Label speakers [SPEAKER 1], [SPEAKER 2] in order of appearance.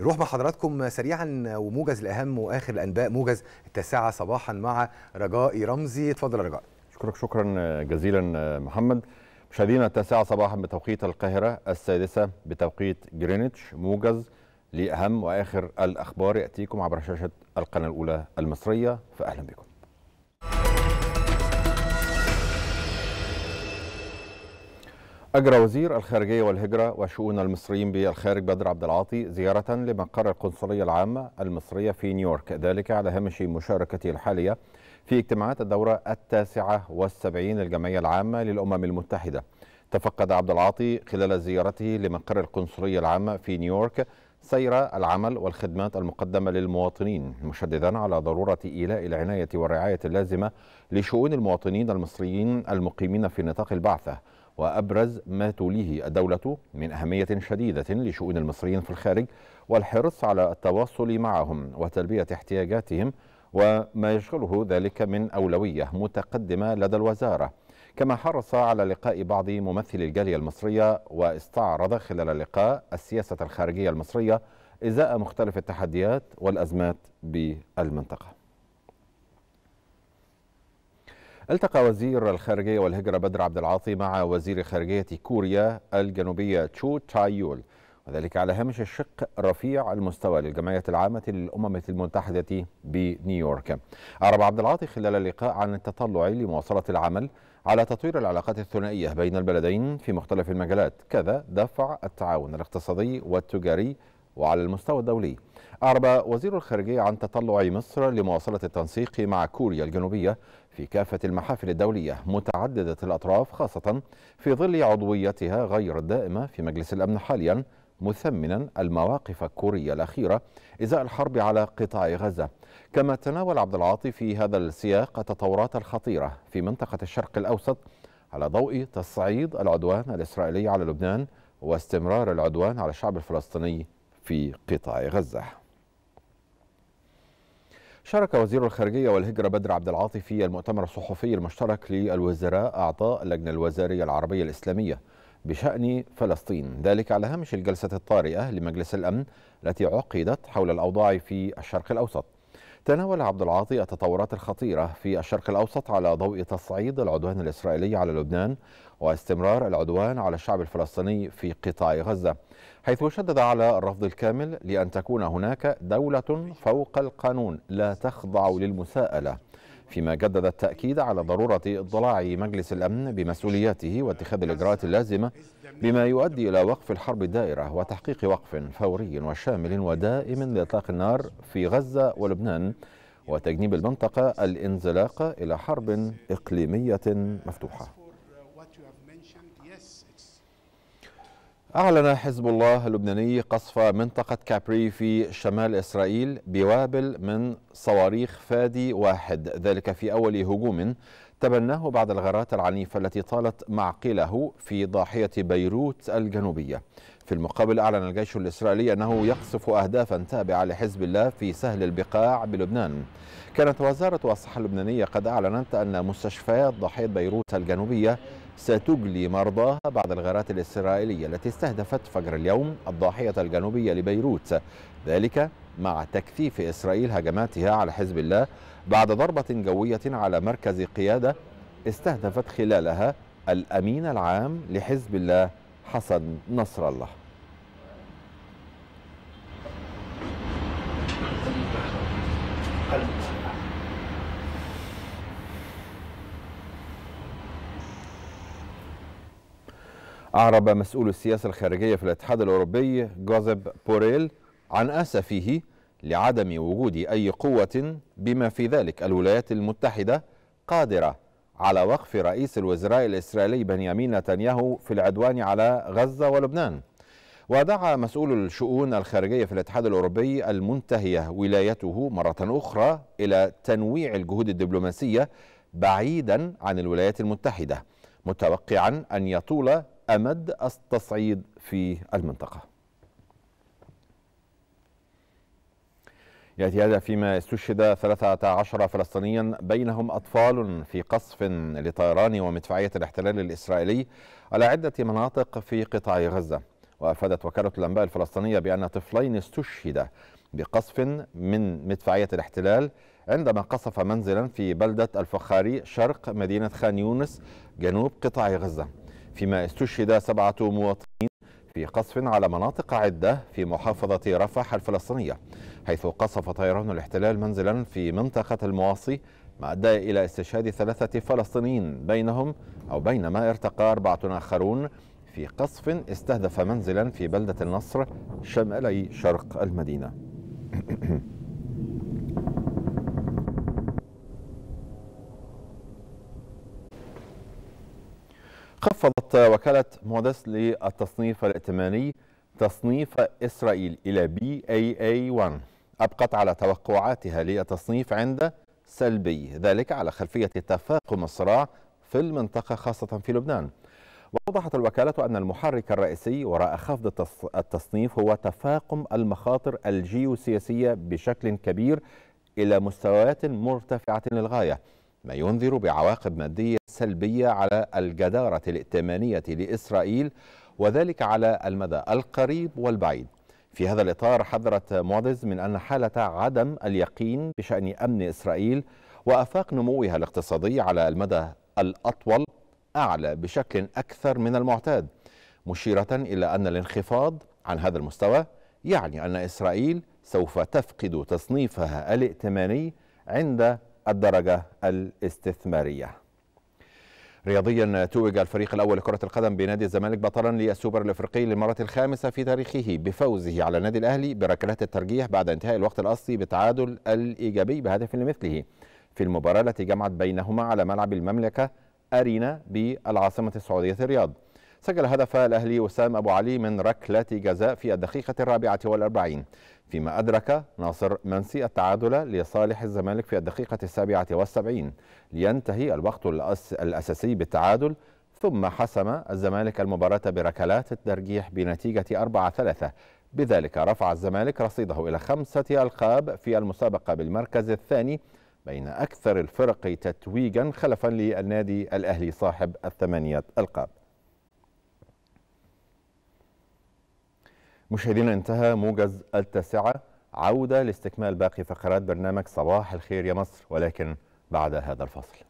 [SPEAKER 1] نروح مع حضراتكم سريعا وموجز الاهم واخر الانباء موجز التاسعه صباحا مع رجاء رمزي اتفضل رجاء اشكرك شكرا جزيلا محمد مشاهدينا التاسعه صباحا بتوقيت القاهره السادسه بتوقيت جرينتش موجز لاهم واخر الاخبار ياتيكم عبر شاشه القناه الاولى المصريه فاهلا بكم أجرى وزير الخارجية والهجرة وشؤون المصريين بالخارج بدر عبد العاطي زيارة لمقر القنصلية العامة المصرية في نيويورك ذلك على هامش مشاركته الحالية في اجتماعات الدورة التاسعة والسبعين للجمعية العامة للأمم المتحدة تفقد عبد العاطي خلال زيارته لمقر القنصلية العامة في نيويورك سير العمل والخدمات المقدمة للمواطنين مشددا على ضرورة إيلاء العناية والرعاية اللازمة لشؤون المواطنين المصريين المقيمين في نطاق البعثة وأبرز ما توليه الدولة من أهمية شديدة لشؤون المصريين في الخارج والحرص على التواصل معهم وتلبية احتياجاتهم وما يشغله ذلك من أولوية متقدمة لدى الوزارة كما حرص على لقاء بعض ممثلي الجالية المصرية واستعرض خلال اللقاء السياسة الخارجية المصرية إزاء مختلف التحديات والأزمات بالمنطقة التقى وزير الخارجية والهجرة بدر عبد العاطي مع وزير خارجية كوريا الجنوبية تشو تايول وذلك على هامش الشق رفيع المستوى للجمعية العامة للأمم المتحدة بنيويورك أعرب عبد العاطي خلال اللقاء عن التطلع لمواصلة العمل على تطوير العلاقات الثنائية بين البلدين في مختلف المجالات كذا دفع التعاون الاقتصادي والتجاري وعلى المستوى الدولي أعرب وزير الخارجية عن تطلع مصر لمواصلة التنسيق مع كوريا الجنوبية في كافة المحافل الدولية متعددة الأطراف خاصة في ظل عضويتها غير الدائمة في مجلس الأمن حاليا مثمنا المواقف الكورية الأخيرة إزاء الحرب على قطاع غزة كما تناول عبد العاطي في هذا السياق التطورات الخطيرة في منطقة الشرق الأوسط على ضوء تصعيد العدوان الإسرائيلي على لبنان واستمرار العدوان على الشعب الفلسطيني في قطاع غزة شارك وزير الخارجية والهجرة بدر عبد العاطي في المؤتمر الصحفي المشترك للوزراء أعضاء اللجنة الوزارية العربية الإسلامية بشأن فلسطين ذلك على هامش الجلسة الطارئة لمجلس الأمن التي عقدت حول الأوضاع في الشرق الأوسط تناول عبد العاطي التطورات الخطيرة في الشرق الأوسط على ضوء تصعيد العدوان الإسرائيلي على لبنان واستمرار العدوان على الشعب الفلسطيني في قطاع غزة حيث شدد على الرفض الكامل لأن تكون هناك دولة فوق القانون لا تخضع للمساءلة فيما جدد التأكيد على ضرورة اضلاع مجلس الأمن بمسؤولياته واتخاذ الإجراءات اللازمة بما يؤدي إلى وقف الحرب الدائرة وتحقيق وقف فوري وشامل ودائم لإطلاق النار في غزة ولبنان وتجنيب المنطقة الانزلاق إلى حرب إقليمية مفتوحة أعلن حزب الله اللبناني قصف منطقة كابري في شمال إسرائيل بوابل من صواريخ فادي واحد ذلك في أول هجوم تبناه بعد الغارات العنيفة التي طالت معقله في ضاحية بيروت الجنوبية في المقابل أعلن الجيش الإسرائيلي أنه يقصف أهدافا تابعة لحزب الله في سهل البقاع بلبنان كانت وزارة الصحة اللبنانية قد أعلنت أن مستشفيات ضاحية بيروت الجنوبية ستجلي مرضاها بعد الغارات الإسرائيلية التي استهدفت فجر اليوم الضاحية الجنوبية لبيروت ذلك مع تكثيف إسرائيل هجماتها على حزب الله بعد ضربة جوية على مركز قيادة استهدفت خلالها الأمين العام لحزب الله حسن نصر الله you. أعرب مسؤول السياسة الخارجية في الاتحاد الأوروبي جوزيب بوريل عن أسفه لعدم وجود أي قوة بما في ذلك الولايات المتحدة قادرة على وقف رئيس الوزراء الإسرائيلي بنيامين نتنياهو في العدوان على غزة ولبنان ودعا مسؤول الشؤون الخارجية في الاتحاد الأوروبي المنتهية ولايته مرة أخرى إلى تنويع الجهود الدبلوماسية بعيدا عن الولايات المتحدة متوقعا أن يطول أمد التصعيد في المنطقة يأتي هذا فيما استشهد 13 فلسطينيا بينهم أطفال في قصف لطيران ومدفعية الاحتلال الإسرائيلي على عدة مناطق في قطاع غزة وأفادت وكالة الأنباء الفلسطينية بأن طفلين استشهدا بقصف من مدفعية الاحتلال عندما قصف منزلا في بلدة الفخاري شرق مدينة خان يونس جنوب قطاع غزة فيما استشهد سبعة مواطنين في قصف على مناطق عدة في محافظة رفح الفلسطينية حيث قصف طيران الاحتلال منزلا في منطقة المواصي ما أدى إلى استشهاد ثلاثة فلسطينيين بينهم أو بينما ارتقى أربعة آخرون في قصف استهدف منزلا في بلدة النصر شمالي شرق المدينة خفضت وكالة مودس للتصنيف الائتماني تصنيف إسرائيل إلى BAA1 أبقت على توقعاتها للتصنيف عند سلبي ذلك على خلفية تفاقم الصراع في المنطقة خاصة في لبنان ووضحت الوكالة أن المحرك الرئيسي وراء خفض التصنيف هو تفاقم المخاطر الجيوسياسية بشكل كبير إلى مستويات مرتفعة للغاية ما ينذر بعواقب مادية سلبية على الجدارة الائتمانية لإسرائيل وذلك على المدى القريب والبعيد في هذا الإطار حذرت معدز من أن حالة عدم اليقين بشأن أمن إسرائيل وأفاق نموها الاقتصادي على المدى الأطول أعلى بشكل أكثر من المعتاد مشيرة إلى أن الانخفاض عن هذا المستوى يعني أن إسرائيل سوف تفقد تصنيفها الائتماني عند الدرجة الاستثمارية رياضيا توج الفريق الأول لكرة القدم بنادي الزمالك بطلا للسوبر الأفريقي للمرة الخامسة في تاريخه بفوزه على النادي الأهلي بركلات الترجيح بعد انتهاء الوقت الأصلي بالتعادل الإيجابي بهدف لمثله في المباراة التي جمعت بينهما على ملعب المملكة أرينا بالعاصمة السعودية الرياض سجل هدف الأهلي وسام أبو علي من ركلة جزاء في الدقيقة الرابعة والأربعين فيما أدرك ناصر منسي التعادل لصالح الزمالك في الدقيقة السابعة والسبعين لينتهي الوقت الأساسي بالتعادل ثم حسم الزمالك المباراة بركلات الترجيح بنتيجة 4-3 بذلك رفع الزمالك رصيده إلى خمسة ألقاب في المسابقة بالمركز الثاني بين أكثر الفرق تتويجا خلفا للنادي الأهلي صاحب الثمانية ألقاب مشاهدينا انتهى موجز التاسعة عودة لاستكمال باقي فقرات برنامج صباح الخير يا مصر ولكن بعد هذا الفصل